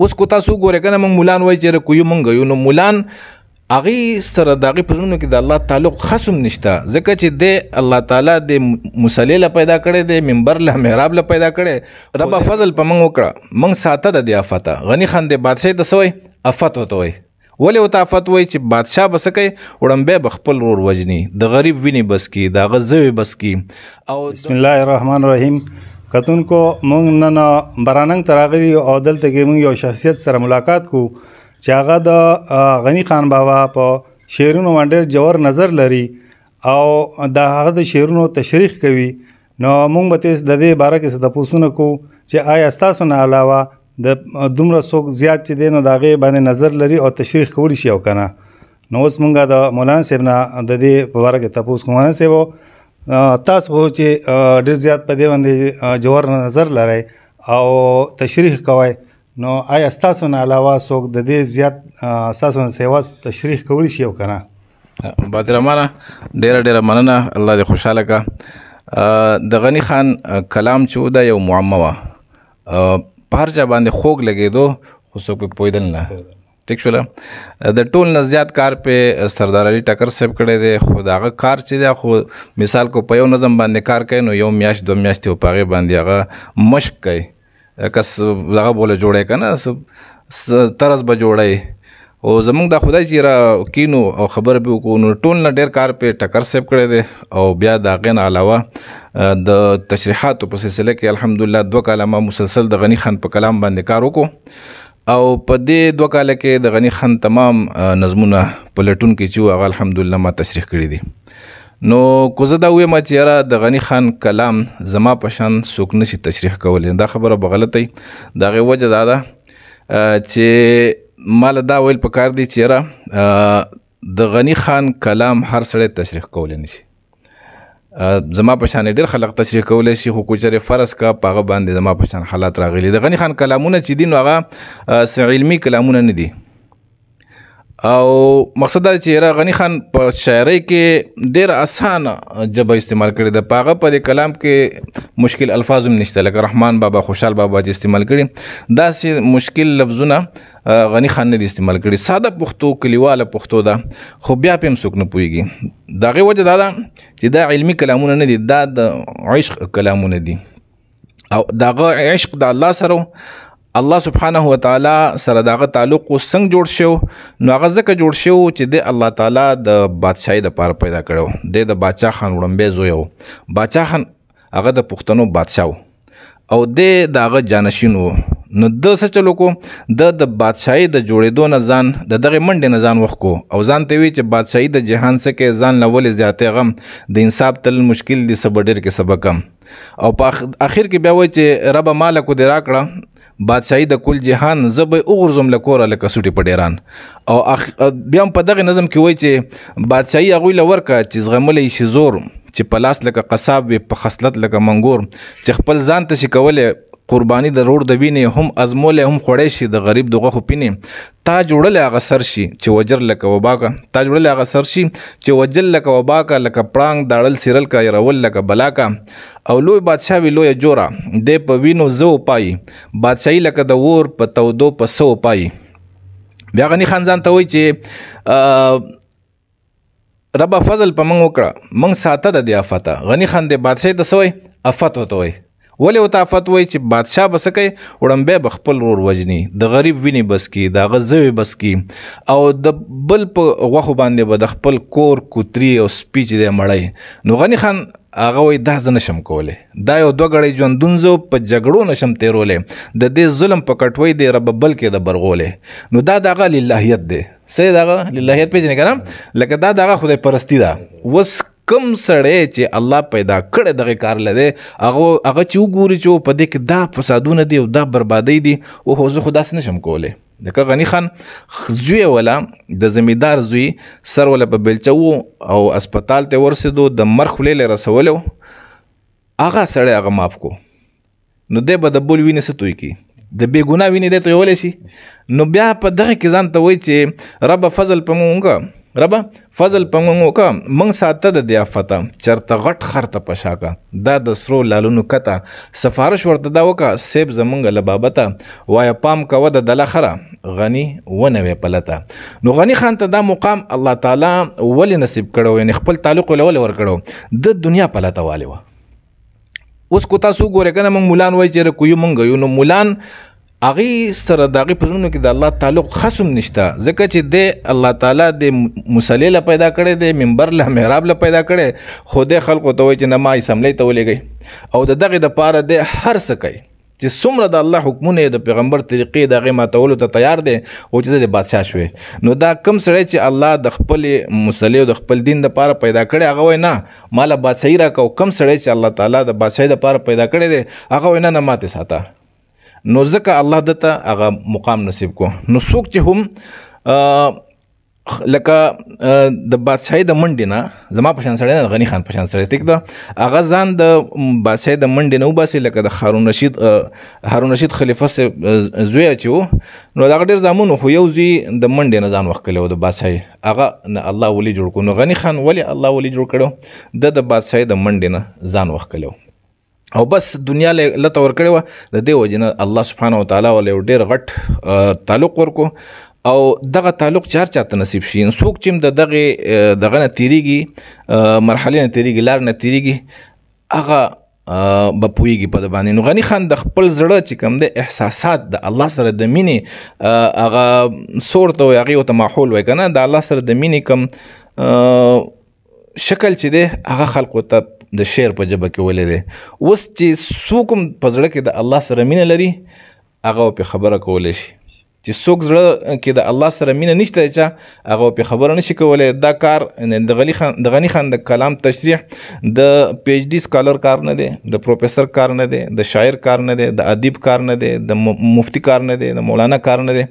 اوس کو تاسو ګوره کنه موږ مولان وای چې کوی مونږ یو نو مولان اغه سره دغه پزونو کې د الله تعلق خصم نشته ځکه چې د الله تعالی د مصلی له پیدا کړي د منبر له محراب له پیدا کړي رب فضل په موږ وکړه موږ ساته د افات غنی خان د بادشاہ د سوې افات وته وي ولې وته افات وای چې بادشاہ بس کوي وړمبه بخپل رور وجني د غریب ویني بس کی د غزوی بس کی او بسم الله الرحمن الرحیم کتونکو مونږ نن براننګ تراغلی او دلته کې مونږ یو شخصیت سره ملاقات کو چې هغه د غنی خان بابا په شعرونو باندې جوړ نظر لري او دا هغه د شعرونو تشریح کوي نو مونږ به تاسو د دې باره کې څه تاسو کو چې آیا تاسو نه علاوه د دومره څوک زیات چې دین او داغه باندې نظر لري او تشریح کول شي او کنه نو اوس مونږه د مولانا صاحب نه د دې په اړه کې تاسو کومه نه سیو تاسو چې ډیر زیات په دې باندې جوار نظر لرئ او تشریح کوئ نو آیا تاسو نه علاوه څوک د دې زیات تاسو نه سیوا تشریح کولی شي او کنه بدرمانه ډیره ډیره مننه الله دې خوشاله کا د غنی خان کلام چې دا یو معما و پارچا باندې خوګ لګېدو خو څوک پویدل نه ټیک شوله د ټول نه زیات کار په سردار علي ټکر صاحب کړی دی خو داغه کار چې دی خو مثال کو په یو نظم باندې کار کوي نو یو میاشت دو میاشتې او پاغه باندې هغه مشق کوي کس دغه بوله جوړی کنه طرز به جوړی او زمونږ د خدای چې را کینو او خبر به کو نو ټول نه ډیر کار په ټکر سیب کړی دی او بیا دا غین علاوه د تشریحاتو په سلسله کې الحمدلله دوه کاله ما مسلسل د غنی خان په کلام باندې کار وکړو او په دې دوه کال کې د غنی خان تمام نظمونه په لټون کې چې هغه الحمدلله ما تشریح کړی دي نو کوزه دا وې ما چې یاره د غنی خان کلام زما پشان څوک نشي تشریح کولای دا خبره بغلطه دا غي وجه دا ده چې مال دا ویل پکار دی چې یاره د غنی خان کلام هر سړی تشریح کولای نشي زما په شان ډیر خلک تشریح کولای شي خو کوچره فرض کا پاغه باندې زما په شان حالات راغلي د غنی خان کلامونه چې دین هغه علمي کلامونه نه دي او مقصد دا چې را غنی خان په شاعرۍ کې ډېر اسانه جبه استعمال کړی د پاغه په پا کلام کې مشکل الفاظ هم نشته لکه رحمان بابا خوشحال بابا چې استعمال کړي دا سي مشکل لفظونه غنی خان نه استعمال کړي ساده پښتو کلیواله پښتو ده خو بیا په هم څوک نه پويږي دغه وجه دا ده چې دا علمی کلامونه نه دي دا د عشق کلامونه دي او دغه عشق د الله سره الله سبحانه و تعالی سره دغه تعلق څنګه جوړ شو نو هغه ځکه جوړ شو چې د الله تعالی د بادشاہي د پاره پیدا کړو د د بادشاہ خان وړمبې زویو بادشاہ خان هغه د پښتنو بادشاہ او د دغه جانشین وو نو د څه چلو کو د د بادشاہي د جوړېدو نه ځان د دغه منډې نه ځان وښکو او ځان ته وی چې بادشاہي د جهان څخه ځان لول زیاتې غم د انصاف تل مشکل دي سبا ډېر کې سبق او په اخر کې بیا وای چې رب مال کو دې راکړه بادشاہي د کل جهان زب اوغرزم لکوره لکه سټي په ډیران او اخ... بیا په دغه نظم کې وای چې بادشاہي هغه لورکه چې زغملې شي زور چې په لاس لکه قصاب وي په خصلت لکه منګور چې خپل ځان ته شي کوله قرباني د روړ د وینې هم ازمولې هم خوړې شي د غریب دغه خو پینې تا جوړل هغه سر شي چې وجر لکه وباکا تا جوړل هغه سر شي چې وجل لکه وباکا لکه پړانګ داړل سیرل کا يرول لکه بلاکا او لوی بادشاه وی لوی جوړه د په وینو زو پای بادشاہي لکه د ور په تودو په سو پای بیا غنی خان ځان ته وای چې رب فضل په منګ وکړه منګ ساته د دی افته غنی خان د بادشاہ د سوې افت وته وای ولې وطافت وای چې بادشاه بس کوي وړمبه بخپل رور وجني د غریب ویني بس کی د غزوی بس کی او د بل په غوخ باندې به د خپل کور کوتری او سپیچ دې مړی نو غنی خان هغه وای دا ځنه شم کولې دا یو دوه غړي ژوندونزو په جګړو نشم تیرولې د دې ظلم په کټوي دی رب بلکې د برغولې نو دا دغه للهیت دی سې دغه للهیت پیژنې کنه لکه دا دغه خدای پرستی ده وس کم سړی چې الله پیدا کړی دغه کار لده هغه هغه چې وګوري چې په دې کې دا فسادونه دي او دا بربادی دي او هو زه خدا سره نشم کوله دغه غنی خان زوی ولا د زمیدار زوی سر ولا په بلچو او اسپیټال ته ورسېدو د مرخ ولې رسولو هغه سړی هغه معاف کو نو دې به د بول وینې ستوي کی د بې ګناه وینې دی ته یولی شي نو بیا په دغه کې ځان ته وایي چې رب فضل په مونږ ربا فضل پمنګو کا منګ ساته د دیافته چرته غټ خرته پشاکا دا د سرو لالونو کته سفارش ورته دا وکا سیب زمنګ لبابته وای پام کو د دله خره غنی ونوي پلته نو غنی خان ته دا مقام الله تعالی ول نصیب کړو یعنی خپل تعلق ول ور کړو د دنیا پلته والو اوس کو تاسو ګوره کنه مونږ مولان وای چې کوی مونږ یو نو مولان اغه سره دغه پرونو کې د الله تعلق خصم نشته ځکه چې د الله تعالی د مصلی له پیدا کړي د منبر له محراب له پیدا کړي خوده خلق ته وای چې نه ما اسمبلی ته ولېږي او د دغه د پاره د هر څه کوي چې څومره د الله حکمونه د پیغمبر طریقې د غیمه تولو ته تیار دي او چې د بادشاه شوي نو دا کم سره چې الله د خپل مصلی او د خپل دین د پاره پیدا کړي هغه نه مال بادشاہي راکاو کم سره چې الله تعالی د بادشاہي د پاره پیدا کړي دي هغه نه نه ماته ساته نو ځکه الله دته هغه مقام نصیب کو نو څوک چې هم لکه د بادشاہي د منډې نه زما په شان سړی نه غنی خان په شان سړی ټیک ده هغه ځان د بادشاہي د منډې نه وباسي لکه د هارون رشید هارون رشید خلیفہ سه زوی چې وو نو دا ډېر زامون خو یو زوی د منډې نه ځان وخت کړو د بادشاہي هغه الله ولی جوړ کو نو غنی خان ولی الله ولی جوړ کړو د د بادشاہي د منډې نه ځان وخت کړو او بس دنیا له لته ور کړی و د دې وجنه الله سبحانه و تعالی ولې ډیر غټ تعلق ورکو او دغه تعلق چار چاته نصیب شي څوک چې د دغه دغه نه تیریږي مرحله نه تیریږي لار نه تیریږي هغه به پویږي په باندې نو غنی خان د خپل زړه چې کوم د احساسات د الله سره د مینې هغه صورت او هغه ته ماحول وای کنه د الله سره د مینې کم شکل چې دی هغه خلکو ته د شعر په جبه کې ولیدې اوس چې څوک په زړه کې د الله سره مینه لري هغه په خبره کولی شي چې څوک زړه کې د الله سره مینه نشته چې هغه په خبره نشي کولی دا کار د غلی خان د غنی خان د کلام تشریح د پی ایچ ډی سکالر کار نه دی د پروفیسور کار نه دی د شاعر کار نه دی د ادیب کار نه دی د مفتی کار نه دی د مولانا کار نه دی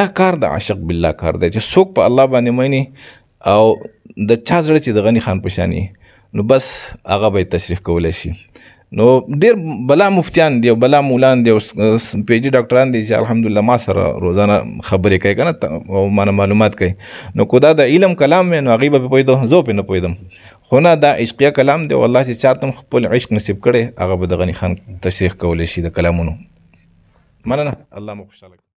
دا کار د عاشق بالله کار دی چې څوک په الله باندې مینه او د چا زړه چې د غنی خان په شانی نو بس هغه به تشریح کولای شي نو ډیر بلا مفتیان دی او بلا مولان دی او پیجی ډاکټران دي چې الحمدلله ما سره روزانه خبرې کوي کنه او مانه معلومات کوي نو کو دا د علم کلام مې نو غیبه په پویدو زه په نه پویدم خو نه دا عشقیا کلام دی والله چې چاته خپل عشق نصیب کړي هغه به د غنی خان تشریح کولای شي د کلامونو مننه الله مو خوشاله